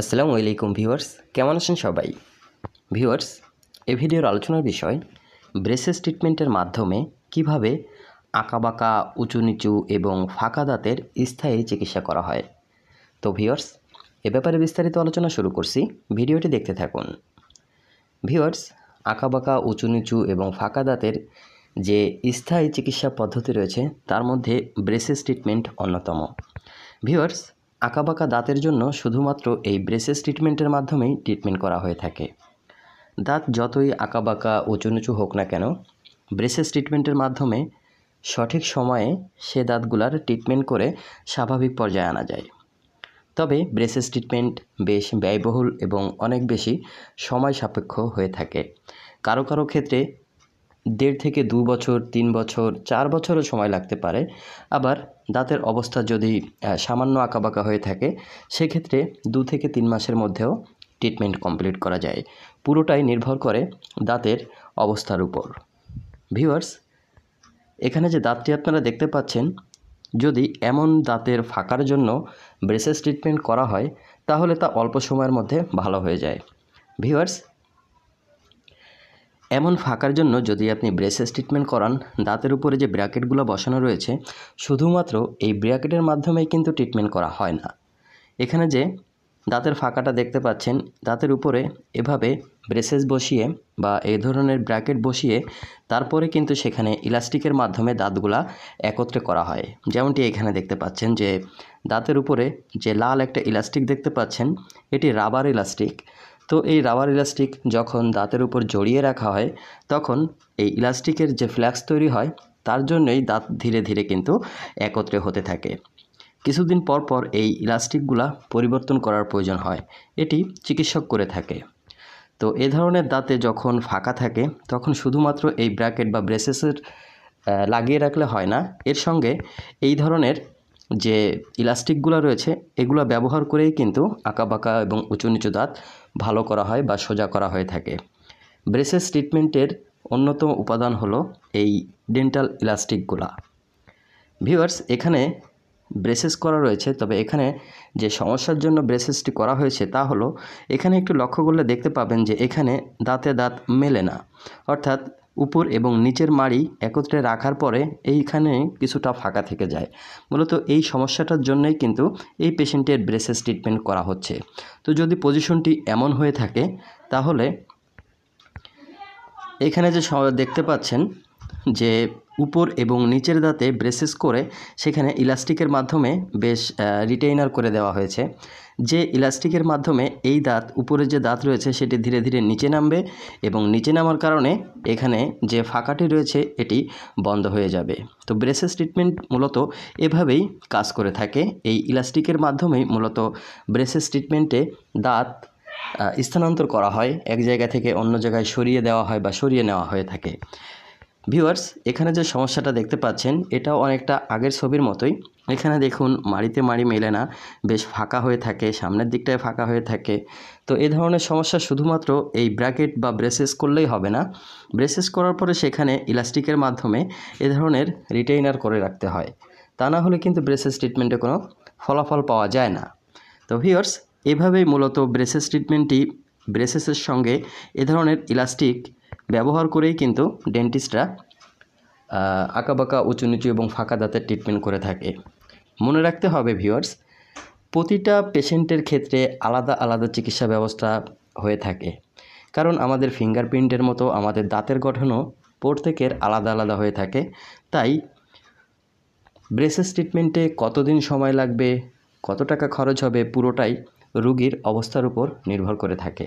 আসসালামু আলাইকুম ভিউয়ার্স কেমন আছেন সবাই ভিউয়ার্স এ ভিডিওর আলোচনার বিষয় ব্রেসেস ট্রিটমেন্টের মাধ্যমে কিভাবে আঁকাবাঁকা উঁচু নিচু এবং ফাঁকা দাঁতের স্থায়ী চিকিৎসা করা হয় তো ভিউয়ার্স এ ব্যাপারে বিস্তারিত আলোচনা শুরু করছি ভিডিওটি দেখতে থাকুন ভিউয়ার্স আঁকাবাঁকা উঁচু নিচু এবং ফাঁকা দাঁতের যে স্থায়ী চিকিৎসা পদ্ধতি রয়েছে তার মধ্যে ব্রেসেস ট্রিটমেন্ট অন্যতম ভিউয়ার্স আঁকাবাঁকা দাঁতের জন্য শুধুমাত্র এই ব্রেসেস ট্রিটমেন্টের মাধ্যমেই ট্রিটমেন্ট করা হয়ে থাকে দাঁত যতই আঁকাবাঁকা উঁচু নিচু হোক না কেন ব্রেসেস ট্রিটমেন্টের মাধ্যমে সঠিক সময়ে সে দাঁতগুলার ট্রিটমেন্ট করে স্বাভাবিক পর্যায়ে আনা যায় তবে ব্রেসেস ট্রিটমেন্ট বেশ ব্যয়বহুল এবং অনেক বেশি সময় সাপেক্ষ হয়ে থাকে কারো কারো ক্ষেত্রে দেড় থেকে দু বছর তিন বছর চার বছরও সময় লাগতে পারে আবার দাঁতের অবস্থা যদি সামান্য আঁকাবাঁকা হয়ে থাকে সেক্ষেত্রে দু থেকে তিন মাসের মধ্যেও ট্রিটমেন্ট কমপ্লিট করা যায় পুরোটাই নির্ভর করে দাঁতের অবস্থার উপর ভিউয়ার্স এখানে যে দাঁতটি আপনারা দেখতে পাচ্ছেন যদি এমন দাঁতের ফাঁকার জন্য ব্রেসেস ট্রিটমেন্ট করা হয় তাহলে তা অল্প সময়ের মধ্যে ভালো হয়ে যায় ভিউয়ার্স এমন ফাঁকার জন্য যদি আপনি ব্রেসেস ট্রিটমেন্ট করান দাঁতের উপরে যে ব্র্যাকেটগুলো বসানো রয়েছে শুধুমাত্র এই ব্র্যাকেটের মাধ্যমেই কিন্তু ট্রিটমেন্ট করা হয় না এখানে যে দাঁতের ফাঁকাটা দেখতে পাচ্ছেন দাঁতের উপরে এভাবে ব্রেসেস বসিয়ে বা এই ধরনের ব্র্যাকেট বসিয়ে তারপরে কিন্তু সেখানে ইলাস্টিকের মাধ্যমে দাঁতগুলা একত্রে করা হয় যেমনটি এখানে দেখতে পাচ্ছেন যে দাঁতের উপরে যে লাল একটা ইলাস্টিক দেখতে পাচ্ছেন এটি রাবার ইলাস্টিক তো এই রাবার ইলাস্টিক যখন দাঁতের উপর জড়িয়ে রাখা হয় তখন এই ইলাস্টিকের যে ফ্ল্যাক্স তৈরি হয় তার জন্যই দাঁত ধীরে ধীরে কিন্তু একত্রে হতে থাকে কিছুদিন পর পর এই ইলাস্টিকগুলা পরিবর্তন করার প্রয়োজন হয় এটি চিকিৎসক করে থাকে তো এ ধরনের দাঁতে যখন ফাঁকা থাকে তখন শুধুমাত্র এই ব্র্যাকেট বা ব্রেসেসের লাগিয়ে রাখলে হয় না এর সঙ্গে এই ধরনের যে ইলাস্টিকগুলো রয়েছে এগুলো ব্যবহার করেই কিন্তু আঁকা বাঁকা এবং উঁচু নিচু দাঁত ভালো করা হয় বা সোজা করা হয়ে থাকে ব্রেসেস ট্রিটমেন্টের অন্যতম উপাদান হলো এই ডেন্টাল ইলাস্টিকগুলা ভিউয়ার্স এখানে ব্রেসেস করা রয়েছে তবে এখানে যে সমস্যার জন্য ব্রেসেসটি করা হয়েছে তা হলো এখানে একটু লক্ষ্য করলে দেখতে পাবেন যে এখানে দাঁতে দাঁত মেলে না অর্থাৎ উপর এবং নিচের মাড়ি একত্রে রাখার পরে এইখানে কিছুটা ফাঁকা থেকে যায় মূলত এই সমস্যাটার জন্যই কিন্তু এই পেশেন্টের ব্রেসেস ট্রিটমেন্ট করা হচ্ছে তো যদি পজিশনটি এমন হয়ে থাকে তাহলে এখানে যে দেখতে পাচ্ছেন যে উপর এবং নিচের দাঁতে ব্রেসেস করে সেখানে ইলাস্টিকের মাধ্যমে বেশ রিটেইনার করে দেওয়া হয়েছে যে ইলাস্টিকের মাধ্যমে এই দাঁত উপরে যে দাঁত রয়েছে সেটি ধীরে ধীরে নিচে নামবে এবং নিচে নামার কারণে এখানে যে ফাঁকাটি রয়েছে এটি বন্ধ হয়ে যাবে তো ব্রেসেস ট্রিটমেন্ট মূলত এভাবেই কাজ করে থাকে এই ইলাস্টিকের মাধ্যমেই মূলত ব্রেসেস ট্রিটমেন্টে দাঁত স্থানান্তর করা হয় এক জায়গা থেকে অন্য জায়গায় সরিয়ে দেওয়া হয় বা সরিয়ে নেওয়া হয়ে থাকে ভিউয়ার্স এখানে যে সমস্যাটা দেখতে পাচ্ছেন এটাও অনেকটা আগের ছবির মতোই এখানে দেখুন মাড়িতে মাড়ি মেলে না বেশ ফাঁকা হয়ে থাকে সামনের দিকটায় ফাঁকা হয়ে থাকে তো এ ধরনের সমস্যা শুধুমাত্র এই ব্র্যাকেট বা ব্রেসেস করলেই হবে না ব্রেসেস করার পরে সেখানে ইলাস্টিকের মাধ্যমে এ ধরনের রিটেইনার করে রাখতে হয় তা না হলে কিন্তু ব্রেসেস ট্রিটমেন্টে কোনো ফলাফল পাওয়া যায় না তো ভিওর্স এভাবেই মূলত ব্রেসেস ট্রিটমেন্টটি ব্রেসেসের সঙ্গে এ ধরনের ইলাস্টিক ব্যবহার করেই কিন্তু ডেন্টিস্টরা আঁকাবাঁকা উঁচু নিচু এবং ফাঁকা দাঁতের ট্রিটমেন্ট করে থাকে মনে রাখতে হবে ভিউয়ার্স প্রতিটা পেশেন্টের ক্ষেত্রে আলাদা আলাদা চিকিৎসা ব্যবস্থা হয়ে থাকে কারণ আমাদের ফিঙ্গারপ্রিন্টের মতো আমাদের দাঁতের গঠনও প্রত্যেকের আলাদা আলাদা হয়ে থাকে তাই ব্রেসেস ট্রিটমেন্টে কতদিন সময় লাগবে কত টাকা খরচ হবে পুরোটাই রুগীর অবস্থার উপর নির্ভর করে থাকে